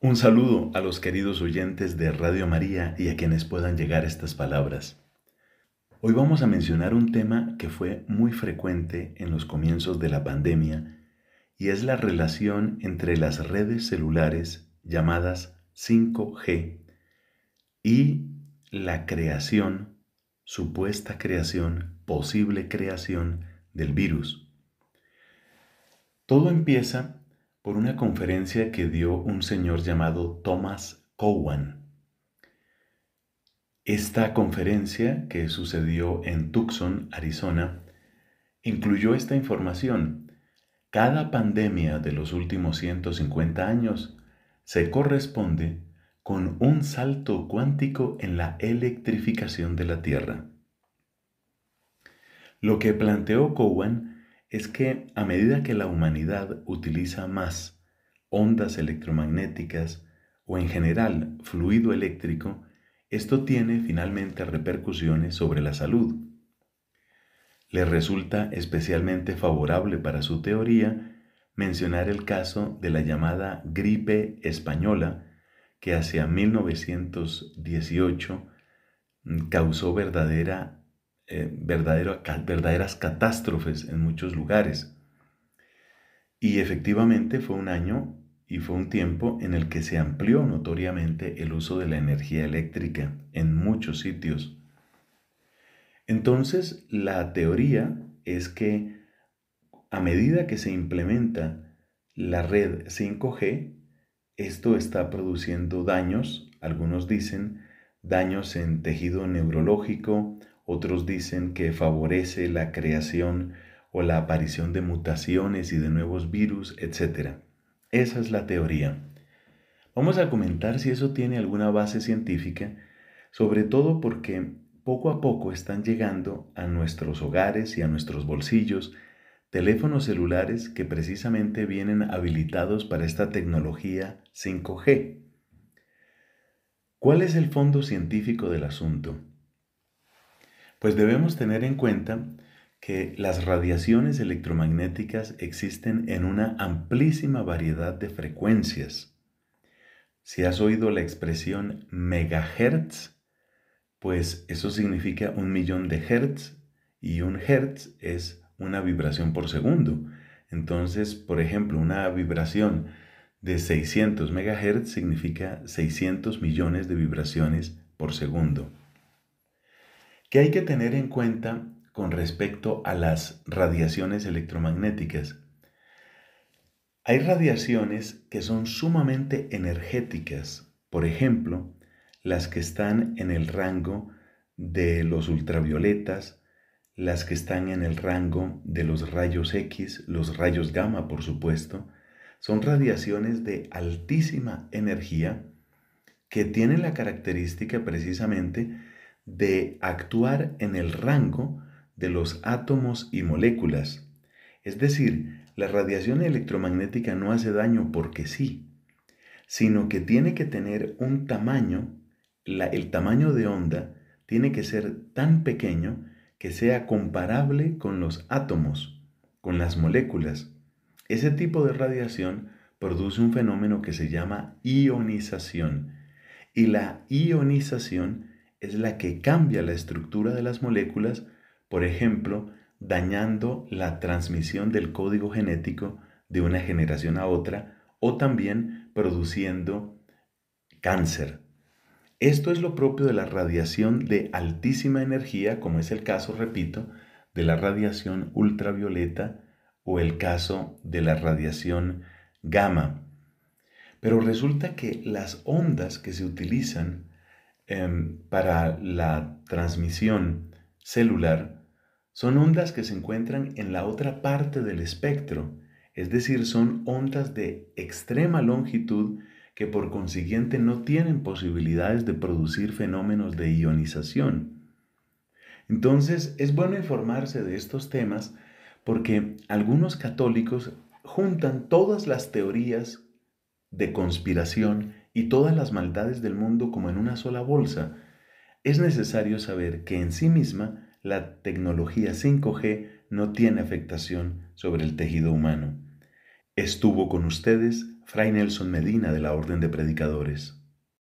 Un saludo a los queridos oyentes de Radio María y a quienes puedan llegar estas palabras. Hoy vamos a mencionar un tema que fue muy frecuente en los comienzos de la pandemia y es la relación entre las redes celulares llamadas 5G y la creación, supuesta creación, posible creación del virus. Todo empieza por una conferencia que dio un señor llamado Thomas Cowan. Esta conferencia, que sucedió en Tucson, Arizona, incluyó esta información. Cada pandemia de los últimos 150 años se corresponde con un salto cuántico en la electrificación de la Tierra. Lo que planteó Cowan es que a medida que la humanidad utiliza más ondas electromagnéticas o en general fluido eléctrico, esto tiene finalmente repercusiones sobre la salud. Le resulta especialmente favorable para su teoría mencionar el caso de la llamada gripe española que hacia 1918 mm, causó verdadera eh, verdaderas catástrofes en muchos lugares. Y efectivamente fue un año y fue un tiempo en el que se amplió notoriamente el uso de la energía eléctrica en muchos sitios. Entonces, la teoría es que a medida que se implementa la red 5G, esto está produciendo daños, algunos dicen, daños en tejido neurológico, otros dicen que favorece la creación o la aparición de mutaciones y de nuevos virus, etc. Esa es la teoría. Vamos a comentar si eso tiene alguna base científica, sobre todo porque poco a poco están llegando a nuestros hogares y a nuestros bolsillos teléfonos celulares que precisamente vienen habilitados para esta tecnología 5G. ¿Cuál es el fondo científico del asunto? Pues debemos tener en cuenta que las radiaciones electromagnéticas existen en una amplísima variedad de frecuencias. Si has oído la expresión megahertz, pues eso significa un millón de hertz y un hertz es una vibración por segundo. Entonces, por ejemplo, una vibración de 600 megahertz significa 600 millones de vibraciones por segundo. ¿Qué hay que tener en cuenta con respecto a las radiaciones electromagnéticas. Hay radiaciones que son sumamente energéticas, por ejemplo, las que están en el rango de los ultravioletas, las que están en el rango de los rayos X, los rayos gamma, por supuesto, son radiaciones de altísima energía que tienen la característica precisamente de actuar en el rango de los átomos y moléculas. Es decir, la radiación electromagnética no hace daño porque sí, sino que tiene que tener un tamaño, el tamaño de onda tiene que ser tan pequeño que sea comparable con los átomos, con las moléculas. Ese tipo de radiación produce un fenómeno que se llama ionización. Y la ionización es la que cambia la estructura de las moléculas, por ejemplo, dañando la transmisión del código genético de una generación a otra o también produciendo cáncer. Esto es lo propio de la radiación de altísima energía, como es el caso, repito, de la radiación ultravioleta o el caso de la radiación gamma. Pero resulta que las ondas que se utilizan Em, para la transmisión celular son ondas que se encuentran en la otra parte del espectro, es decir, son ondas de extrema longitud que por consiguiente no tienen posibilidades de producir fenómenos de ionización. Entonces es bueno informarse de estos temas porque algunos católicos juntan todas las teorías de conspiración y todas las maldades del mundo como en una sola bolsa, es necesario saber que en sí misma la tecnología 5G no tiene afectación sobre el tejido humano. Estuvo con ustedes Fray Nelson Medina de la Orden de Predicadores.